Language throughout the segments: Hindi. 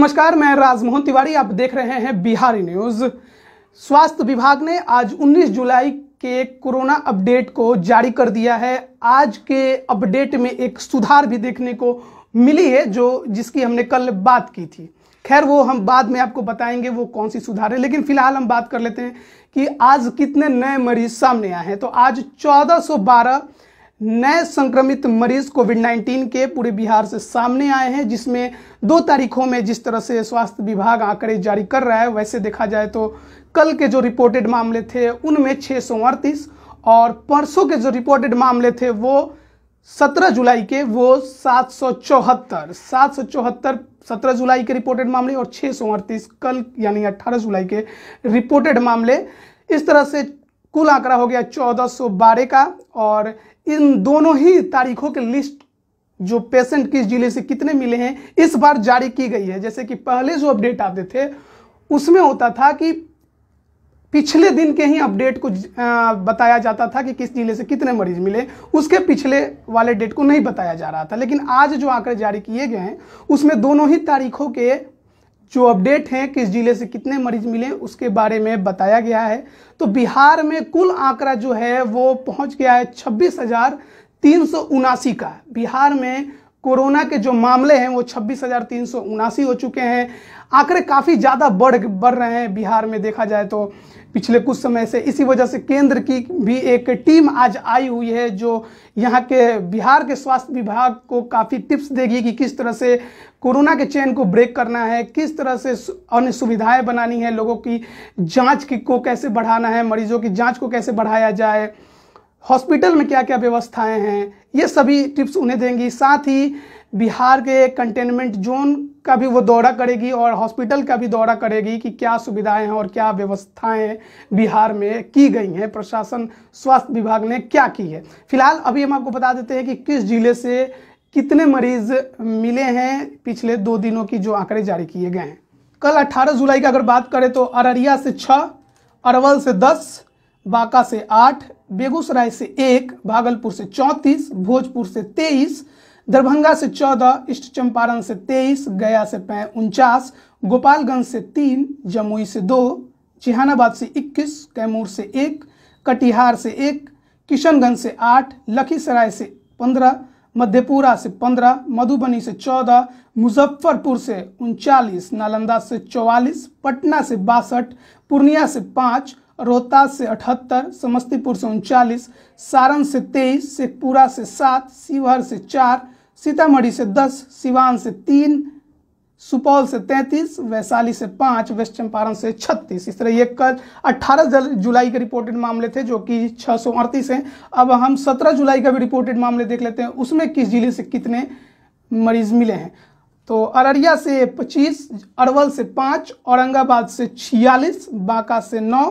नमस्कार मैं राजमोहन तिवारी आप देख रहे हैं बिहारी न्यूज स्वास्थ्य विभाग ने आज 19 जुलाई के कोरोना अपडेट को जारी कर दिया है आज के अपडेट में एक सुधार भी देखने को मिली है जो जिसकी हमने कल बात की थी खैर वो हम बाद में आपको बताएंगे वो कौन सी सुधार है लेकिन फिलहाल हम बात कर लेते हैं कि आज कितने नए मरीज सामने आए हैं तो आज चौदह नए संक्रमित मरीज कोविड 19 के पूरे बिहार से सामने आए हैं जिसमें दो तारीखों में जिस तरह से स्वास्थ्य विभाग आंकड़े जारी कर रहा है वैसे देखा जाए तो कल के जो रिपोर्टेड मामले थे उनमें छः और परसों के जो रिपोर्टेड मामले थे वो 17 जुलाई के वो सात सौ चौहत्तर सात सौ चौहत्तर सत्रह जुलाई के रिपोर्टेड मामले और छः सौ अड़तीस कल यानी अट्ठारह जुलाई के रिपोर्टेड मामले इस तरह से कुल आंकड़ा हो गया चौदह का और इन दोनों ही तारीखों के लिस्ट जो पेशेंट किस जिले से कितने मिले हैं इस बार जारी की गई है जैसे कि पहले जो अपडेट आते थे उसमें होता था कि पिछले दिन के ही अपडेट को बताया जाता था कि किस जिले से कितने मरीज मिले उसके पिछले वाले डेट को नहीं बताया जा रहा था लेकिन आज जो आंकड़े जारी किए गए हैं उसमें दोनों ही तारीखों के जो अपडेट हैं किस जिले से कितने मरीज मिले उसके बारे में बताया गया है तो बिहार में कुल आंकड़ा जो है वो पहुंच गया है छब्बीस हजार तीन सौ उनासी का बिहार में कोरोना के जो मामले हैं वो छब्बीस हजार तीन सौ उनासी हो चुके हैं आंकड़े काफ़ी ज़्यादा बढ़ बढ़ रहे हैं बिहार में देखा जाए तो पिछले कुछ समय से इसी वजह से केंद्र की भी एक टीम आज आई हुई है जो यहाँ के बिहार के स्वास्थ्य विभाग को काफ़ी टिप्स देगी कि किस तरह से कोरोना के चैन को ब्रेक करना है किस तरह से अन्य सुविधाएं बनानी है लोगों की जांच की को कैसे बढ़ाना है मरीजों की जांच को कैसे बढ़ाया जाए हॉस्पिटल में क्या क्या व्यवस्थाएं हैं ये सभी टिप्स उन्हें देंगी साथ ही बिहार के कंटेनमेंट जोन का भी वो दौरा करेगी और हॉस्पिटल का भी दौरा करेगी कि क्या सुविधाएं हैं और क्या व्यवस्थाएं बिहार में की गई हैं प्रशासन स्वास्थ्य विभाग ने क्या की है फिलहाल अभी हम आपको बता देते हैं कि किस जिले से कितने मरीज मिले हैं पिछले दो दिनों की जो आंकड़े जारी किए गए हैं कल 18 जुलाई की अगर बात करें तो अररिया से छः अरवल से दस बांका से आठ बेगूसराय से एक भागलपुर से चौंतीस भोजपुर से तेईस दरभंगा से चौदह ईस्ट चंपारण से तेईस गया से उनचास गोपालगंज से तीन जमुई से दो जहानाबाद से इक्कीस कैमूर से एक कटिहार से एक किशनगंज से आठ लखीसराय से पंद्रह मध्यपुरा से पंद्रह मधुबनी से चौदह मुजफ्फरपुर से उनचालीस नालंदा से चौवालीस पटना से बासठ पूर्णिया से पाँच रोहतास से अठहत्तर समस्तीपुर से उनचालीस सारण से तेईस शेखपुरा से सात शिवहर से चार सीतामढ़ी से दस सिवान से तीन सुपौल से तैंतीस वैशाली से पाँच वेस्ट चंपारण से छत्तीस इस तरह ये कल अट्ठारह जुलाई के रिपोर्टेड मामले थे जो कि छः सौ अड़तीस हैं अब हम सत्रह जुलाई का भी रिपोर्टेड मामले देख लेते हैं उसमें किस जिले से कितने मरीज मिले हैं तो अररिया से पच्चीस अरवल से पाँच औरंगाबाद से छियालीस बांका से नौ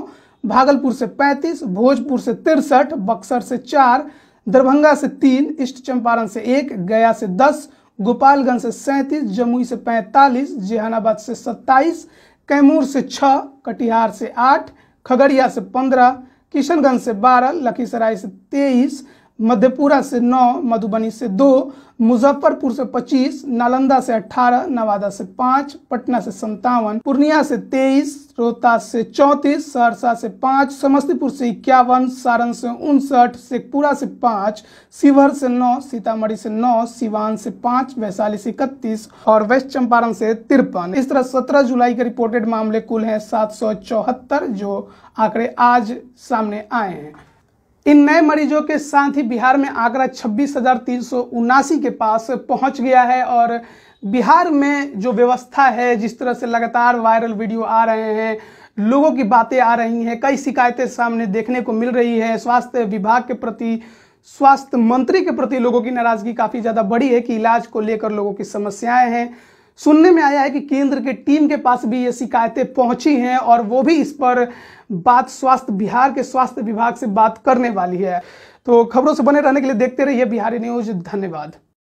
भागलपुर से 35, भोजपुर से तिरसठ बक्सर से चार दरभंगा से तीन ईस्ट चंपारण से एक गया से दस गोपालगंज से सैंतीस जमुई से पैंतालीस जहानाबाद से सत्ताईस कैमूर से छः कटिहार से आठ खगड़िया से पंद्रह किशनगंज से बारह लखीसराय से तेईस मधेपुरा से नौ मधुबनी से दो मुजफ्फरपुर से पच्चीस नालंदा से अठारह नवादा से पाँच पटना से संतावन पूर्णिया से तेईस रोहतास से चौंतीस सहरसा से पाँच समस्तीपुर से इक्यावन सारण से उनसठ शेखपुरा से पाँच शिवहर से नौ सीतामढ़ी से नौ सिवान से पाँच वैशाली से इकतीस और वेस्ट चंपारण से तिरपन इस तरह सत्रह जुलाई के रिपोर्टेड मामले कुल हैं सात जो आंकड़े आज सामने आए हैं इन नए मरीजों के साथ ही बिहार में आंकड़ा छब्बीस के पास पहुंच गया है और बिहार में जो व्यवस्था है जिस तरह से लगातार वायरल वीडियो आ रहे हैं लोगों की बातें आ रही हैं कई शिकायतें सामने देखने को मिल रही है स्वास्थ्य विभाग के प्रति स्वास्थ्य मंत्री के प्रति लोगों की नाराजगी काफ़ी ज़्यादा बड़ी है कि इलाज को लेकर लोगों की समस्याएं हैं सुनने में आया है कि केंद्र के टीम के पास भी ये शिकायतें पहुंची हैं और वो भी इस पर बात स्वास्थ्य बिहार के स्वास्थ्य विभाग से बात करने वाली है तो खबरों से बने रहने के लिए देखते रहिए बिहारी न्यूज धन्यवाद